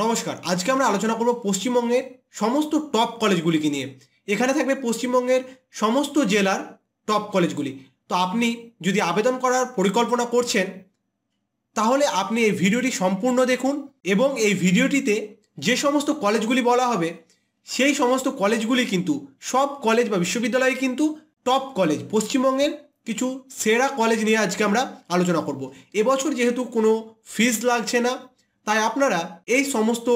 নমস্কার আজকে আমরা আলোচনা করব পশ্চিমবঙ্গের সমস্ত টপ কলেজগুলিকে নিয়ে এখানে থাকবে পশ্চিমবঙ্গের সমস্ত জেলার টপ কলেজগুলি তো আপনি যদি আবেদন করার পরিকল্পনা করছেন তাহলে আপনি এই ভিডিওটি সম্পূর্ণ দেখুন এবং এই ভিডিওটিতে যে সমস্ত কলেজগুলি বলা হবে সেই সমস্ত কলেজগুলি কিন্তু সব কলেজ বা বিশ্ববিদ্যালয়ে কিন্তু টপ কলেজ পশ্চিমবঙ্গের কিছু সেরা কলেজ নিয়ে আজকে আমরা আলোচনা করব এবছর যেহেতু কোনো ফিজ লাগছে না তাই আপনারা এই সমস্ত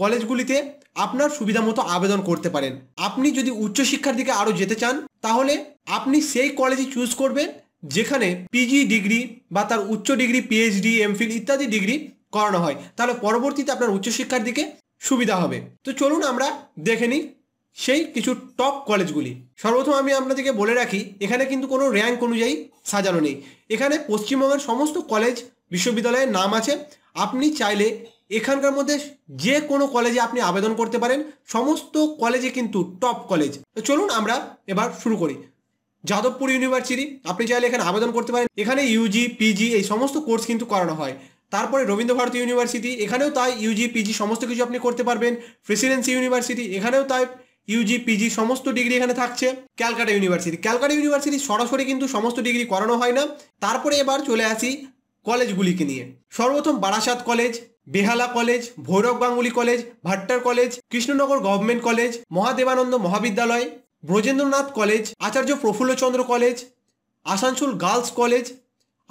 কলেজগুলিতে আপনার সুবিধা মতো আবেদন করতে পারেন আপনি যদি উচ্চশিক্ষার দিকে আরও যেতে চান তাহলে আপনি সেই কলেজই চুজ করবেন যেখানে পিজি ডিগ্রি বা তার উচ্চ ডিগ্রি পিএইচডি এমফিল ইত্যাদি ডিগ্রি করানো হয় তাহলে পরবর্তীতে আপনার উচ্চশিক্ষার দিকে সুবিধা হবে তো চলুন আমরা দেখে নিই সেই কিছু টপ কলেজগুলি সর্বপ্রথম আমি আপনাদেরকে বলে রাখি এখানে কিন্তু কোনো র্যাঙ্ক অনুযায়ী সাজানো নেই এখানে পশ্চিমবঙ্গের সমস্ত কলেজ বিশ্ববিদ্যালয়ের নাম আছে আপনি চাইলে এখানকার মধ্যে যে কোনো কলেজে আপনি আবেদন করতে পারেন সমস্ত কলেজে কিন্তু টপ কলেজ তো চলুন আমরা এবার শুরু করি যাদবপুর ইউনিভার্সিটি আপনি চাইলে এখানে আবেদন করতে পারেন এখানে ইউজি পিজি এই সমস্ত কোর্স কিন্তু করানো হয় তারপরে রবীন্দ্র ভারতী ইউনিভার্সিটি এখানেও তাই ইউজি পিজি সমস্ত কিছু আপনি করতে পারবেন প্রেসিডেন্সি ইউনিভার্সিটি এখানেও তাই ইউজি পিজি সমস্ত ডিগ্রি এখানে থাকছে ক্যালকাটা ইউনিভার্সিটি ক্যালকাটা ইউনিভার্সিটি সরাসরি কিন্তু সমস্ত ডিগ্রি করানো হয় না তারপরে এবার চলে আসি কলেজগুলিকে নিয়ে সর্বপ্রথম Barasat college Behala college Bhairab Ganguly college Bhattar college Krishnanagar government college Mahadevananda Mahavidyalaya Brajendranath college Acharya Prafullachandra college Asansol girls college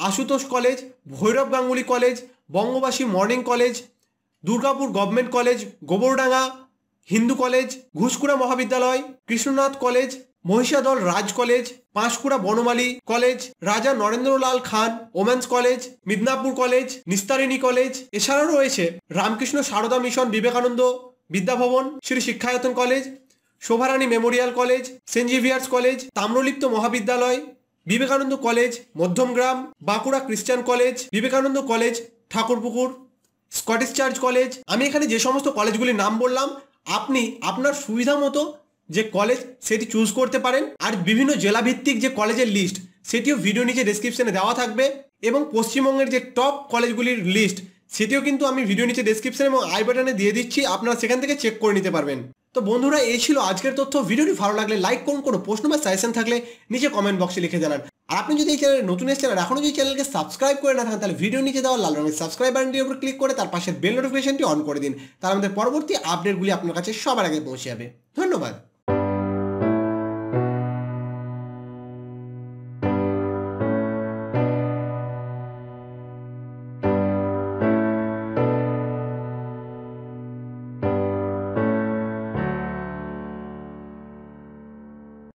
Ashutosh college Bhairab Ganguly college Bangabasi morning college Durgapur government college Gobardanga Hindu college Ghushkura Mahavidyalaya Krishnath college Mahishadal Raj college Panskura Banamali college Raja Narendralal Khan women's college Midnapore college Nistarini college এছাড়াও রয়েছে Ramakrishna Sarada mission Vivekananda Vidyabhavan Shri Shikshayatan college শোভারানী Memorial college saint Xavier's college Tamralipta Mahavidyalaya Vivekananda college Madhyamgram Bankura Christian college Vivekananda college Thakurpukur Scottish church college আমি এখানে যে সমস্ত কলেজগুলির নাম বললাম আপনি আপনার সুবিধা মতো যে কলেজ সেটি চুজ করতে পারেন আর বিভিন্ন জেলাভিত্তিক যে কলেজের লিস্ট সেটিও ভিডিও নিচে ডিসক্রিপশানে দেওয়া থাকবে এবং পশ্চিমবঙ্গের যে টপ কলেজগুলির লিস্ট সেটিও কিন্তু আমি ভিডিও নিচে ডিসক্রিপশন এবং আই বাটনে দিয়ে দিচ্ছি আপনারা সেখান থেকে চেক করে নিতে পারবেন তো বন্ধুরা এই ছিল আজকের তথ্য ভিডিওটি ভালো লাগলে লাইক করুন কোনো প্রশ্ন বা সাজেশন থাকলে নিচে কমেন্ট বক্সে লিখে জানান আর আপনি যদি এই চ্যানেলে নতুন এসেছেন আর এখনও যদি চ্যানেলকে সাবস্ক্রাইব করে না থাকেন তাহলে ভিডিও নিচে দেওয়া লাল রঙের সাবস্ক্রাইব বাটনটির উপর ক্লিক করে তার পাশের বেল নোটিফিকেশনটি অন করে দিন তাহলে আমাদের পরবর্তী আপডেটগুলি আপনার কাছে সবার আগে পৌঁছে যাবে ধন্যবাদ